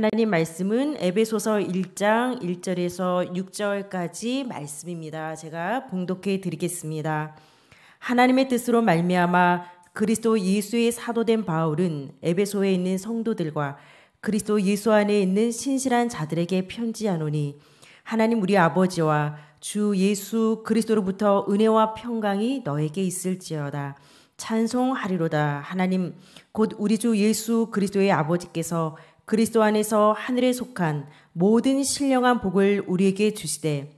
하나님 말씀은 에베소서 1장 1절에서 6절까지 말씀입니다. 제가 봉독해 드리겠습니다. 하나님의 뜻으로 말미암아 그리스도 예수의 사도된 바울은 에베소에 있는 성도들과 그리스도 예수 안에 있는 신실한 자들에게 편지하노니 하나님 우리 아버지와 주 예수 그리스도로부터 은혜와 평강이 너에게 있을지어다. 찬송하리로다. 하나님 곧 우리 주 예수 그리스도의 아버지께서 그리스도 안에서 하늘에 속한 모든 신령한 복을 우리에게 주시되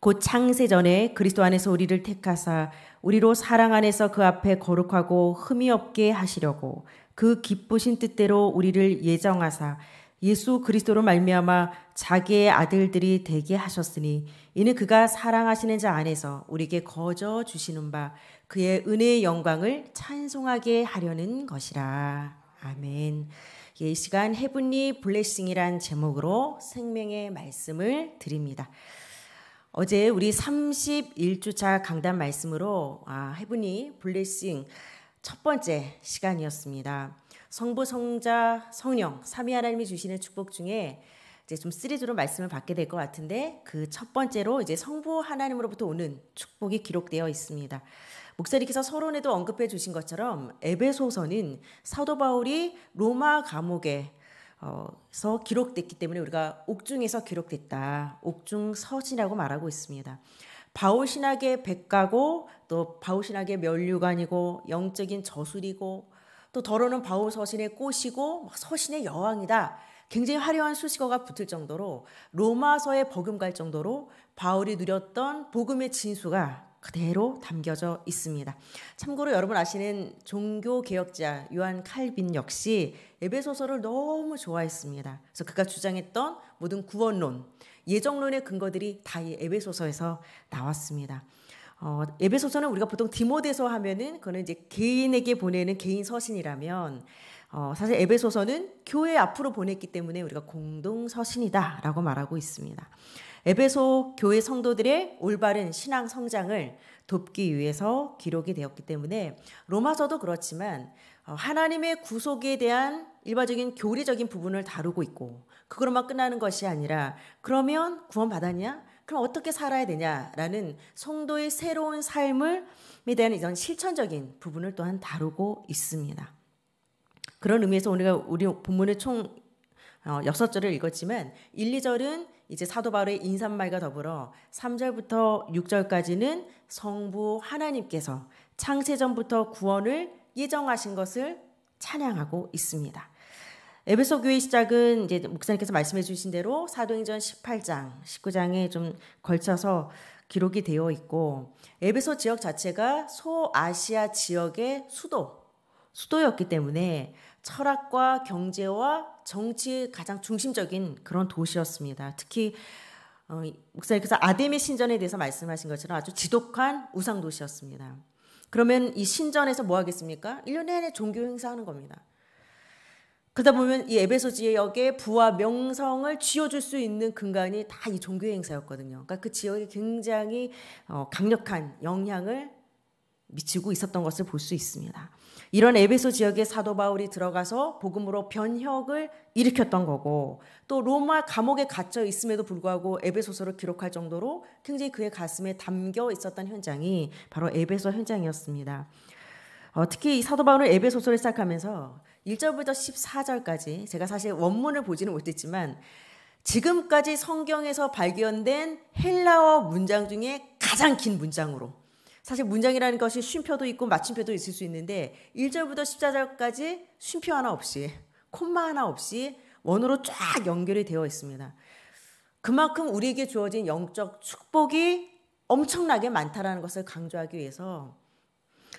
곧 창세 전에 그리스도 안에서 우리를 택하사 우리로 사랑 안에서 그 앞에 거룩하고 흠이 없게 하시려고 그 기쁘신 뜻대로 우리를 예정하사 예수 그리스도로 말미암아 자기의 아들들이 되게 하셨으니 이는 그가 사랑하시는 자 안에서 우리에게 거저 주시는 바 그의 은혜의 영광을 찬송하게 하려는 것이라 아멘. 이 시간 해븐리 블레싱이란 제목으로 생명의 말씀을 드립니다. 어제 우리 31주차 강단 말씀으로 아, 해븐리 블레싱 첫 번째 시간이었습니다. 성부, 성자, 성령, 삼위 하나님이 주시는 축복 중에 이제 좀 시리즈로 말씀을 받게 될 것 같은데 그 첫 번째로 이제 성부 하나님으로부터 오는 축복이 기록되어 있습니다. 목사님께서 서론에도 언급해 주신 것처럼 에베소서는 사도 바울이 로마 감옥에 어, 서 기록됐기 때문에 우리가 옥중에서 기록됐다. 옥중 서신이라고 말하고 있습니다. 바울 신학의 백과고 또 바울 신학의 면류관이고 영적인 저술이고 또 더러는 바울 서신의 꽃이고 서신의 여왕이다. 굉장히 화려한 수식어가 붙을 정도로 로마서에 버금갈 정도로 바울이 누렸던 복음의 진수가 그대로 담겨져 있습니다. 참고로 여러분 아시는 종교 개혁자 요한 칼빈 역시 에베소서를 너무 좋아했습니다. 그래서 그가 주장했던 모든 구원론, 예정론의 근거들이 다이 에베소서에서 나왔습니다. 어, 에베소서는 우리가 보통 디모데서 하면은 그는 이제 개인에게 보내는 개인 서신이라면 어, 사실 에베소서는 교회 앞으로 보냈기 때문에 우리가 공동 서신이다라고 말하고 있습니다. 에베소 교회 성도들의 올바른 신앙 성장을 돕기 위해서 기록이 되었기 때문에 로마서도 그렇지만 어, 하나님의 구속에 대한 일반적인 교리적인 부분을 다루고 있고 그걸로만 끝나는 것이 아니라 그러면 구원받았냐? 그럼 어떻게 살아야 되냐라는 성도의 새로운 삶을 대한 이런 실천적인 부분을 또한 다루고 있습니다. 그런 의미에서 우리가 우리 본문의 총6 어, 절을 읽었지만 1, 2절은 이제 사도 바울의 인사말과 더불어 3절부터 6절까지는 성부 하나님께서 창세전부터 구원을 예정하신 것을 찬양하고 있습니다. 에베소 교회 시작은 이제 목사님께서 말씀해 주신 대로 사도행전 18장, 19장에 좀 걸쳐서 기록이 되어 있고 에베소 지역 자체가 소아시아 지역의 수도, 수도였기 때문에 철학과 경제와 정치의 가장 중심적인 그런 도시였습니다. 특히 어, 목사님께서 아데미 신전에 대해서 말씀하신 것처럼 아주 지독한 우상 도시였습니다. 그러면 이 신전에서 뭐 하겠습니까? 1년 내내 종교 행사하는 겁니다. 그러다 보면 이 에베소 지역의 부와 명성을 쥐어줄 수 있는 근간이 다 이 종교 행사였거든요. 그러니까 그 지역에 굉장히 어, 강력한 영향을 미치고 있었던 것을 볼 수 있습니다. 이런 에베소 지역에 사도 바울이 들어가서 복음으로 변혁을 일으켰던 거고 또 로마 감옥에 갇혀 있음에도 불구하고 에베소서를 기록할 정도로 굉장히 그의 가슴에 담겨 있었던 현장이 바로 에베소 현장이었습니다. 어, 특히 이 사도 바울은 에베소서를 시작하면서 1절부터 14절까지 제가 사실 원문을 보지는 못했지만 지금까지 성경에서 발견된 헬라어 문장 중에 가장 긴 문장으로 사실 문장이라는 것이 쉼표도 있고 마침표도 있을 수 있는데 1절부터 14절까지 쉼표 하나 없이 콤마 하나 없이 원으로 쫙 연결이 되어 있습니다. 그만큼 우리에게 주어진 영적 축복이 엄청나게 많다라는 것을 강조하기 위해서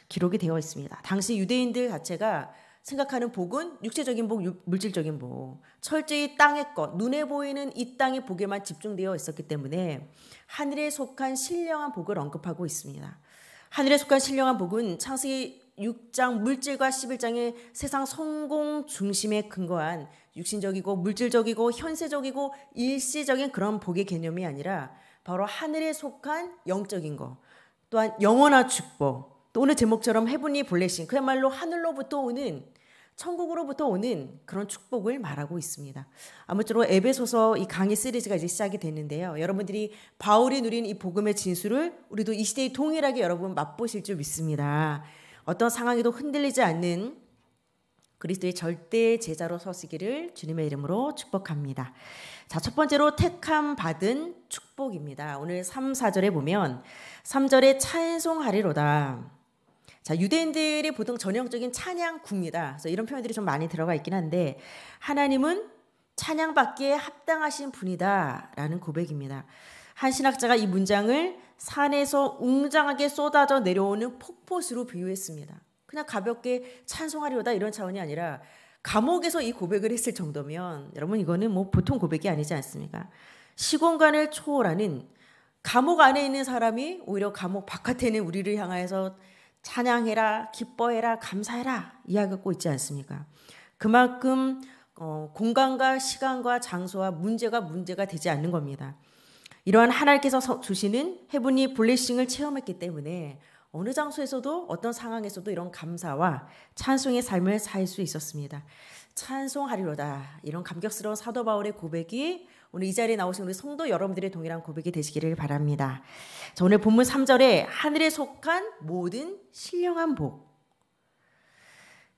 기록이 되어 있습니다. 당시 유대인들 자체가 생각하는 복은 육체적인 복, 물질적인 복. 철저히 땅의 것, 눈에 보이는 이 땅의 복에만 집중되어 있었기 때문에 하늘에 속한 신령한 복을 언급하고 있습니다. 하늘에 속한 신령한 복은 창세기 6장 물질과 11장의 세상 성공 중심에 근거한 육신적이고 물질적이고 현세적이고 일시적인 그런 복의 개념이 아니라 바로 하늘에 속한 영적인 것, 또한 영원한 축복, 오늘 제목처럼 헤븐리 블레싱 그야말로 하늘로부터 오는 천국으로부터 오는 그런 축복을 말하고 있습니다. 아무쪼록 에베소서 이 강의 시리즈가 이제 시작이 되는데요. 여러분들이 바울이 누린 이 복음의 진수를 우리도 이 시대에 동일하게 여러분 맛보실 줄 믿습니다. 어떤 상황에도 흔들리지 않는 그리스도의 절대 제자로 서시기를 주님의 이름으로 축복합니다. 자, 첫 번째로 택함 받은 축복입니다. 오늘 3, 4절에 보면 3절에 찬송하리로다. 자, 유대인들이 보통 전형적인 찬양구입니다. 그래서 이런 표현들이 좀 많이 들어가 있긴 한데 하나님은 찬양받기에 합당하신 분이다라는 고백입니다. 한 신학자가 이 문장을 산에서 웅장하게 쏟아져 내려오는 폭포수로 비유했습니다. 그냥 가볍게 찬송하려다 이런 차원이 아니라 감옥에서 이 고백을 했을 정도면 여러분 이거는 뭐 보통 고백이 아니지 않습니까? 시공간을 초월하는 감옥 안에 있는 사람이 오히려 감옥 바깥에 는 우리를 향하서 찬양해라, 기뻐해라, 감사해라 이야기하고 있지 않습니까? 그만큼 어, 공간과 시간과 장소와 문제가 문제가 되지 않는 겁니다. 이러한 하나님께서 주시는 해분이 블레싱을 체험했기 때문에 어느 장소에서도 어떤 상황에서도 이런 감사와 찬송의 삶을 살 수 있었습니다. 찬송하리로다 이런 감격스러운 사도 바울의 고백이 오늘 이 자리에 나오신 우리 성도 여러분들의 동일한 고백이 되시기를 바랍니다. 자, 오늘 본문 3절에 하늘에 속한 모든 신령한 복.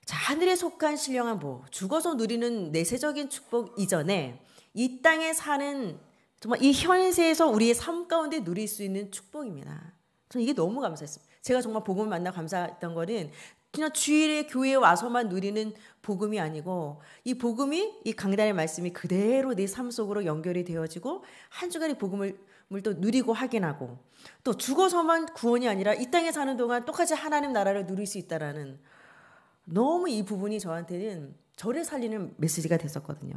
자, 하늘에 속한 신령한 복. 죽어서 누리는 내세적인 축복 이전에 이 땅에 사는 정말 이 현세에서 우리의 삶 가운데 누릴 수 있는 축복입니다. 저는 이게 너무 감사했습니다. 제가 정말 복음을 만나 감사했던 거는 그냥 주일에 교회에 와서만 누리는 복음이 아니고 이 복음이 이 강단의 말씀이 그대로 내삶 네 속으로 연결이 되어지고 한 주간의 복음을 또 누리고 확인하고 또 죽어서만 구원이 아니라 이 땅에 사는 동안 똑같이 하나님 나라를 누릴 수 있다라는 너무 이 부분이 저한테는 저를 살리는 메시지가 됐었거든요.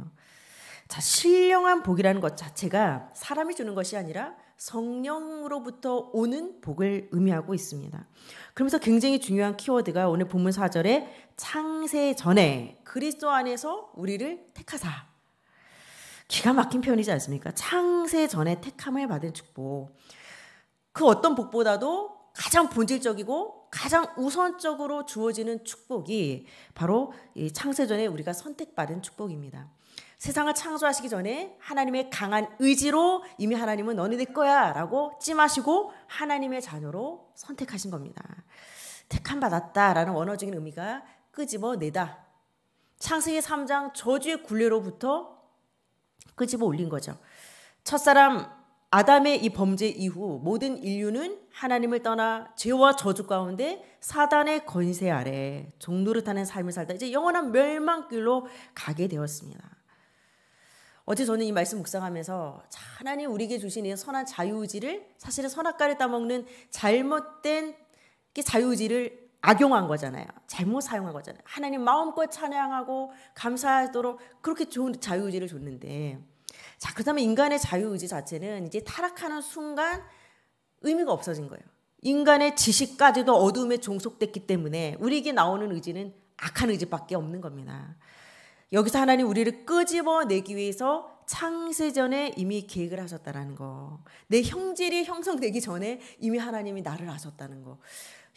자, 신령한 복이라는 것 자체가 사람이 주는 것이 아니라 성령으로부터 오는 복을 의미하고 있습니다. 그러면서 굉장히 중요한 키워드가 오늘 본문 4절에 창세 전에 그리스도 안에서 우리를 택하사. 기가 막힌 표현이지 않습니까? 창세 전에 택함을 받은 축복. 그 어떤 복보다도 가장 본질적이고 가장 우선적으로 주어지는 축복이 바로 이 창세 전에 우리가 선택받은 축복입니다. 세상을 창조하시기 전에 하나님의 강한 의지로 이미 하나님은 너는 내 거야 라고 찜하시고 하나님의 자녀로 선택하신 겁니다. 택함받았다라는 원어적인 의미가 끄집어내다. 창세기 3장 저주의 굴레로부터 끄집어 올린 거죠. 첫사람 아담의 이 범죄 이후 모든 인류는 하나님을 떠나 죄와 저주 가운데 사단의 권세 아래 종노릇하는 삶을 살다 이제 영원한 멸망길로 가게 되었습니다. 어제 저는 이 말씀 묵상하면서 하나님 우리에게 주신 이 선한 자유의지를 사실은 선악과를 따먹는 잘못된 자유의지를 악용한 거잖아요. 잘못 사용한 거잖아요. 하나님 마음껏 찬양하고 감사하도록 그렇게 좋은 자유의지를 줬는데 자 그렇다면 인간의 자유의지 자체는 이제 타락하는 순간 의미가 없어진 거예요. 인간의 지식까지도 어둠에 종속됐기 때문에 우리에게 나오는 의지는 악한 의지밖에 없는 겁니다. 여기서 하나님 우리를 끄집어내기 위해서 창세전에 이미 계획을 하셨다라는 거. 내 형질이 형성되기 전에 이미 하나님이 나를 아셨다는 거.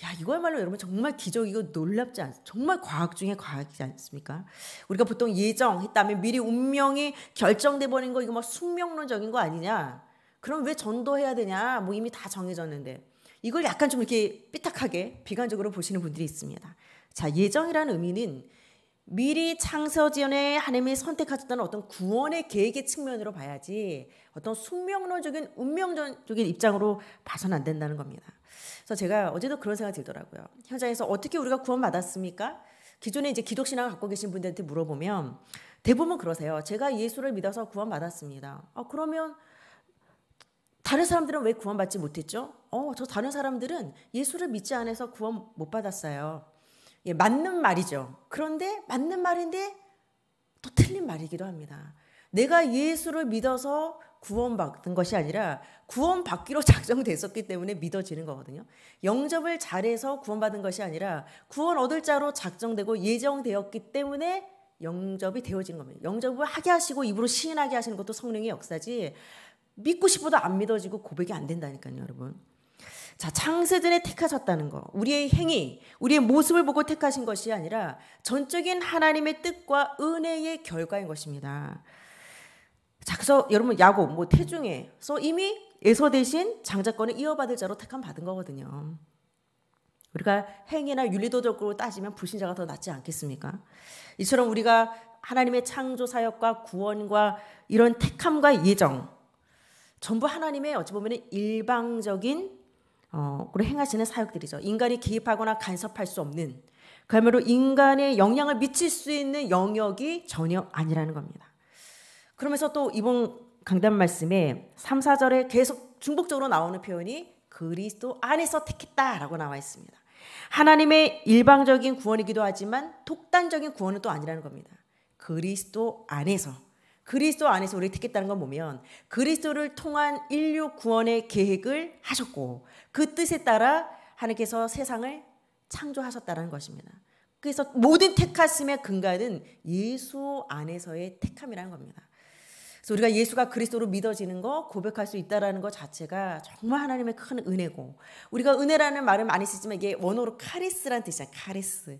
야, 이거야말로 여러분 정말 기적이고 놀랍지 않, 정말 과학 중에 과학이지 않습니까? 우리가 보통 예정 했다면 미리 운명이 결정돼 버린 거 이거 막 숙명론적인 거 아니냐? 그럼 왜 전도해야 되냐? 뭐 이미 다 정해졌는데. 이걸 약간 좀 이렇게 삐딱하게 비관적으로 보시는 분들이 있습니다. 자, 예정이라는 의미는 미리 창서전에 하나님이 선택하셨다는 어떤 구원의 계획의 측면으로 봐야지 어떤 숙명론적인 운명적인 입장으로 봐선안 된다는 겁니다. 그래서 제가 어제도 그런 생각이 들더라고요. 현장에서 어떻게 우리가 구원 받았습니까? 기존에 이제 기독신앙을 갖고 계신 분들한테 물어보면 대부분 그러세요. 제가 예수를 믿어서 구원 받았습니다. 아, 그러면 다른 사람들은 왜 구원받지 못했죠? 어, 저 다른 사람들은 예수를 믿지 않아서 구원 못 받았어요. 예, 맞는 말이죠. 그런데 맞는 말인데 또 틀린 말이기도 합니다. 내가 예수를 믿어서 구원받은 것이 아니라 구원받기로 작정됐었기 때문에 믿어지는 거거든요. 영접을 잘해서 구원받은 것이 아니라 구원 얻을 자로 작정되고 예정되었기 때문에 영접이 되어진 겁니다. 영접을 하게 하시고 입으로 시인하게 하시는 것도 성령의 역사지 믿고 싶어도 안 믿어지고 고백이 안 된다니까요, 여러분. 자, 창세전에 택하셨다는 거. 우리의 행위, 우리의 모습을 보고 택하신 것이 아니라 전적인 하나님의 뜻과 은혜의 결과인 것입니다. 자, 그래서 여러분 야곱 뭐 태중에서 이미 에서 대신 장자권을 이어받을 자로 택함 받은 거거든요. 우리가 행위나 윤리도덕으로 따지면 불신자가 더 낫지 않겠습니까? 이처럼 우리가 하나님의 창조 사역과 구원과 이런 택함과 예정 전부 하나님의 어찌 보면 일방적인 어, 로 행하시는 사역들이죠. 인간이 개입하거나 간섭할 수 없는 그야말로 인간의 영향을 미칠 수 있는 영역이 전혀 아니라는 겁니다. 그러면서 또 이번 강단 말씀에 3, 4절에 계속 중복적으로 나오는 표현이 그리스도 안에서 택했다라고 나와 있습니다. 하나님의 일방적인 구원이기도 하지만 독단적인 구원은 또 아니라는 겁니다. 그리스도 안에서 그리스도 안에서 우리 택했다는 걸 보면 그리스도를 통한 인류 구원의 계획을 하셨고 그 뜻에 따라 하나님께서 세상을 창조하셨다는 것입니다. 그래서 모든 택하심의 근간은 예수 안에서의 택함이라는 겁니다. 그래서 우리가 예수가 그리스도로 믿어지는 거 고백할 수 있다라는 것 자체가 정말 하나님의 큰 은혜고 우리가 은혜라는 말을 많이 쓰지만 이게 원어로 카리스란 뜻이야 카리스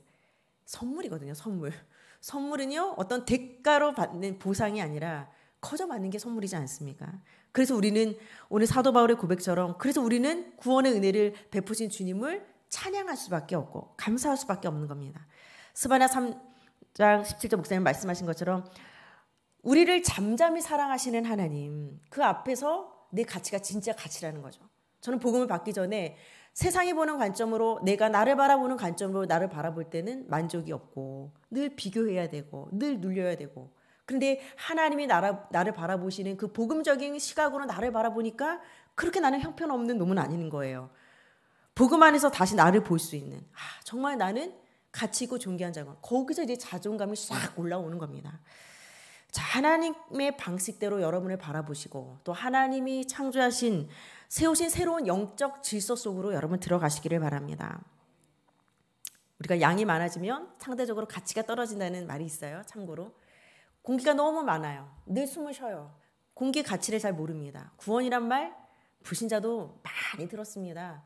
선물이거든요 선물 선물은요 어떤 대가로 받는 보상이 아니라 커져 받는 게 선물이지 않습니까? 그래서 우리는 오늘 사도 바울의 고백처럼 그래서 우리는 구원의 은혜를 베푸신 주님을 찬양할 수밖에 없고 감사할 수밖에 없는 겁니다. 스바나 3장 17절 목사님 말씀하신 것처럼 우리를 잠잠히 사랑하시는 하나님 그 앞에서 내 가치가 진짜 가치라는 거죠. 저는 복음을 받기 전에 세상이 보는 관점으로 내가 나를 바라보는 관점으로 나를 바라볼 때는 만족이 없고 늘 비교해야 되고 늘 눌려야 되고 그런데 하나님이 나라, 나를 바라보시는 그 복음적인 시각으로 나를 바라보니까 그렇게 나는 형편없는 놈은 아닌 거예요. 복음 안에서 다시 나를 볼 수 있는 아, 정말 나는 가치 있고 존귀한 자고 거기서 이제 자존감이 싹 올라오는 겁니다. 자, 하나님의 방식대로 여러분을 바라보시고 또 하나님이 창조하신 세우신 새로운 영적 질서 속으로 여러분 들어가시기를 바랍니다. 우리가 양이 많아지면 상대적으로 가치가 떨어진다는 말이 있어요. 참고로 공기가 너무 많아요. 늘 숨을 쉬어요. 공기 가치를 잘 모릅니다. 구원이란 말 불신자도 많이 들었습니다.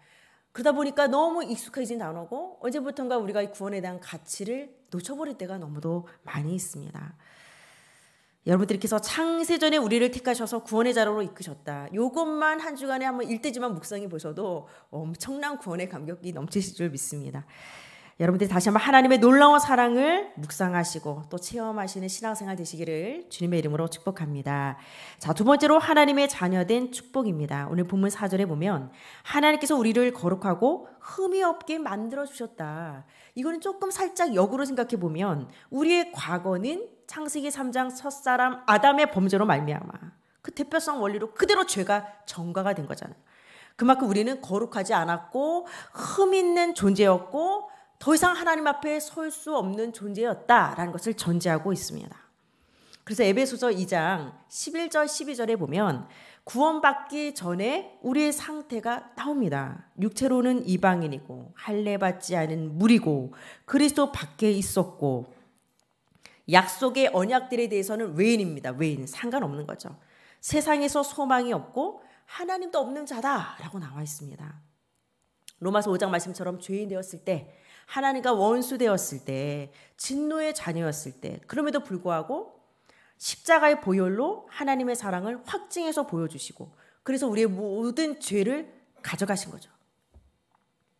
그러다 보니까 너무 익숙해진 단어고 언제부턴가 우리가 구원에 대한 가치를 놓쳐버릴 때가 너무도 많이 있습니다. 여러분들께서 창세전에 우리를 택하셔서 구원의 자로로 이끄셨다. 요것만 한 주간에 한번 일대지만 묵상해 보셔도 엄청난 구원의 감격이 넘치실 줄 믿습니다. 여러분들 다시 한번 하나님의 놀라운 사랑을 묵상하시고 또 체험하시는 신앙생활 되시기를 주님의 이름으로 축복합니다. 자, 두 번째로 하나님의 자녀된 축복입니다. 오늘 본문 4절에 보면 하나님께서 우리를 거룩하고 흠이 없게 만들어 주셨다. 이거는 조금 살짝 역으로 생각해 보면 우리의 과거는 창세기 3장 첫 사람 아담의 범죄로 말미암아 그 대표성 원리로 그대로 죄가 정가가 된 거잖아요. 그만큼 우리는 거룩하지 않았고 흠 있는 존재였고 더 이상 하나님 앞에 설 수 없는 존재였다라는 것을 전제하고 있습니다. 그래서 에베소서 2장 11절 12절에 보면 구원받기 전에 우리의 상태가 나옵니다. 육체로는 이방인이고 할례 받지 않은 무리고 그리스도 밖에 있었고 약속의 언약들에 대해서는 외인입니다. 외인 상관없는 거죠. 세상에서 소망이 없고 하나님도 없는 자다라고 나와 있습니다. 로마서 5장 말씀처럼 죄인 되었을 때 하나님과 원수 되었을 때 진노의 자녀였을 때 그럼에도 불구하고 십자가의 보혈로 하나님의 사랑을 확증해서 보여주시고 그래서 우리의 모든 죄를 가져가신 거죠.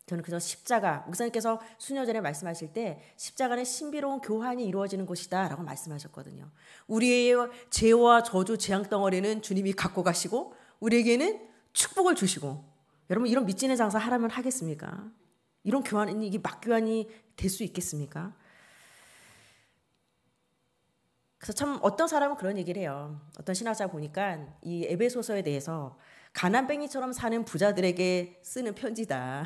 저는 그래서 십자가 목사님께서 수년 전에 말씀하실 때 십자가는 신비로운 교환이 이루어지는 곳이다라고 말씀하셨거든요. 우리의 죄와 저주 재앙 덩어리는 주님이 갖고 가시고 우리에게는 축복을 주시고 여러분 이런 미진의 장사 하라면 하겠습니까? 이런 교환이 이게 막교환이 될 수 있겠습니까? 그래서 참 어떤 사람은 그런 얘기를 해요. 어떤 신학자 보니까 이 에베소서에 대해서 가난뱅이처럼 사는 부자들에게 쓰는 편지다.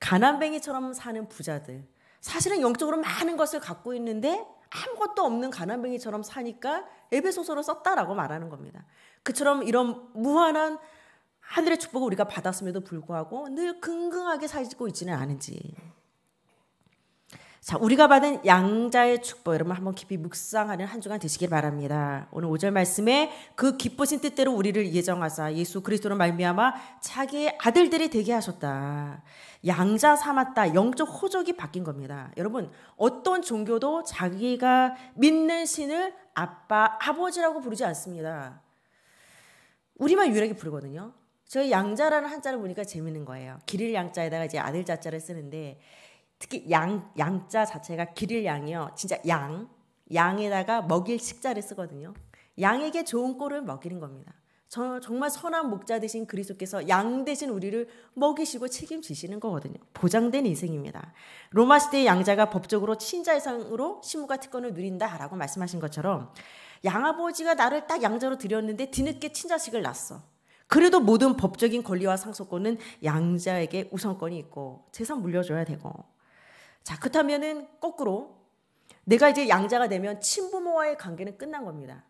가난뱅이처럼 사는 부자들. 사실은 영적으로 많은 것을 갖고 있는데 아무것도 없는 가난뱅이처럼 사니까 에베소서로 썼다라고 말하는 겁니다. 그처럼 이런 무한한 하늘의 축복을 우리가 받았음에도 불구하고 늘 긍긍하게 살고 있지는 않은지. 자, 우리가 받은 양자의 축복 여러분 한번 깊이 묵상하는 한 주간 되시길 바랍니다. 오늘 5절 말씀에 그 기쁘신 뜻대로 우리를 예정하사 예수 그리스도로 말미암아 자기의 아들들이 되게 하셨다. 양자 삼았다. 영적 호적이 바뀐 겁니다. 여러분, 어떤 종교도 자기가 믿는 신을 아빠, 아버지라고 부르지 않습니다. 우리만 유일하게 부르거든요. 저 양자라는 한자를 보니까 재밌는 거예요. 길일 양자에다가 이제 아들 자자를 쓰는데 특히 양 양자 자체가 길일 양이요. 진짜 양 양에다가 먹일 식자를 쓰거든요. 양에게 좋은 꼴을 먹이는 겁니다. 저, 정말 선한 목자 되신 그리스도께서 양 대신 우리를 먹이시고 책임지시는 거거든요. 보장된 인생입니다. 로마 시대의 양자가 법적으로 친자 이상으로 신부가 특권을 누린다라고 말씀하신 것처럼 양아버지가 나를 딱 양자로 들였는데 뒤늦게 친자식을 낳았어. 그래도 모든 법적인 권리와 상속권은 양자에게 우선권이 있고 재산 물려줘야 되고 자, 그렇다면은 거꾸로 내가 이제 양자가 되면 친부모와의 관계는 끝난 겁니다.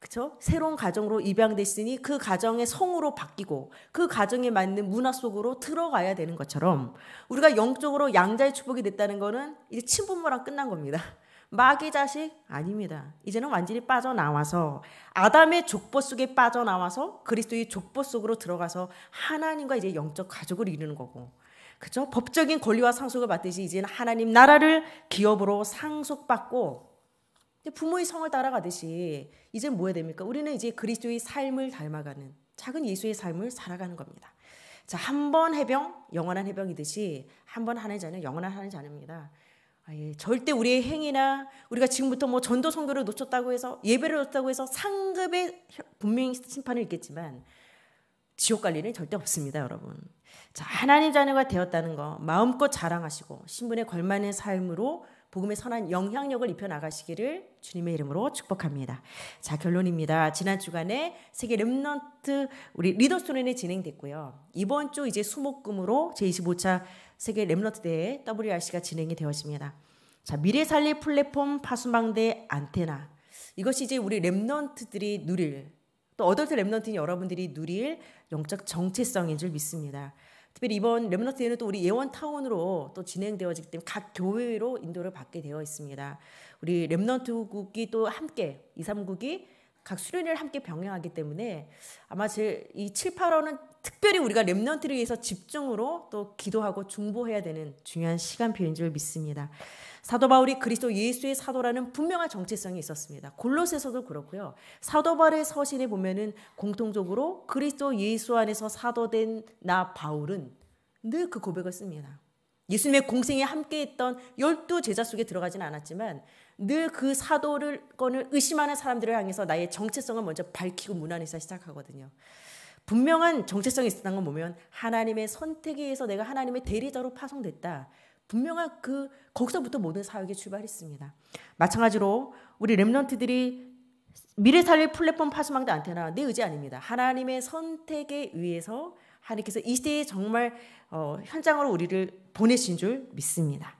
그쵸? 새로운 가정으로 입양됐으니 그 가정의 성으로 바뀌고 그 가정에 맞는 문화 속으로 들어가야 되는 것처럼 우리가 영적으로 양자의 축복이 됐다는 거는 이제 친부모랑 끝난 겁니다. 마귀 자식 아닙니다. 이제는 완전히 빠져나와서 아담의 족보 속에 빠져나와서 그리스도의 족보 속으로 들어가서 하나님과 이제 영적 가족을 이루는 거고 그죠? 법적인 권리와 상속을 받듯이 이제는 하나님 나라를 기업으로 상속받고 부모의 성을 따라가듯이 이제 뭐 해야 됩니까? 우리는 이제 그리스도의 삶을 닮아가는 작은 예수의 삶을 살아가는 겁니다. 자, 한 번 해병 영원한 해병이듯이 한 번 하는 자는 영원한 하는 자입니다. 아, 예. 절대 우리의 행위나 우리가 지금부터 뭐 전도 성교를 놓쳤다고 해서 예배를 놓쳤다고 해서 상급의 분명히 심판을 있겠지만 지옥 관리는 절대 없습니다, 여러분. 자, 하나님 자녀가 되었다는 거 마음껏 자랑하시고 신분에 걸맞는 삶으로 복음에 선한 영향력을 입혀 나가시기를 주님의 이름으로 축복합니다. 자 결론입니다. 지난 주간에 세계 렘넌트 우리 리더 스련이 진행됐고요. 이번 주 이제 수목금으로 제25차 세계 렘넌트 대회 WRC가 진행이 되었습니다. 자 미래 살리 플랫폼 파수망대 안테나 이것이 이제 우리 렘넌트들이 누릴 또 어덜트 랩런트인 여러분들이 누릴 영적 정체성인 줄 믿습니다. 특별히 이번 랩넌트에는 또 우리 예원타운으로 또 진행되어지기 때문에 각 교회로 인도를 받게 되어 있습니다. 우리 랩넌트국이 또 함께 2, 3국이 각 수련회를 함께 병행하기 때문에 아마 제이 7, 8월은 특별히 우리가 랩런트를 위해서 집중으로 또 기도하고 중보해야 되는 중요한 시간표인 줄 믿습니다. 사도 바울이 그리스도 예수의 사도라는 분명한 정체성이 있었습니다. 골로새서도 그렇고요. 사도 바울의 서신에 보면은 공통적으로 그리스도 예수 안에서 사도된 나 바울은 늘 그 고백을 씁니다. 예수님의 공생에 함께했던 열두 제자 속에 들어가지는 않았지만 늘그 사도를 건을 의심하는 사람들을 향해서 나의 정체성을 먼저 밝히고 문안에서 시작하거든요. 분명한 정체성이 있었던 건 보면 하나님의 선택에 의해서 내가 하나님의 대리자로 파송됐다. 분명한 그 거기서부터 모든 사역이 출발했습니다. 마찬가지로 우리 렘넌트들이 미래 살릴 플랫폼 파수망대 안테나 내 의지 아닙니다. 하나님의 선택에 의해서 하나님께서 이 시대에 정말 어, 현장으로 우리를 보내신 줄 믿습니다.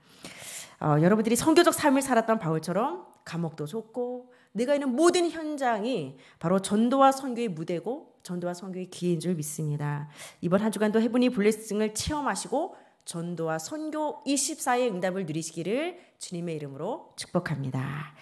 어, 여러분들이 성교적 삶을 살았던 바울처럼 감옥도 좋고 내가 있는 모든 현장이 바로 전도와 선교의 무대고 전도와 선교의 기회인 줄 믿습니다. 이번 한 주간도 해분이 블레싱을 체험하시고 전도와 선교 24의 응답을 누리시기를 주님의 이름으로 축복합니다.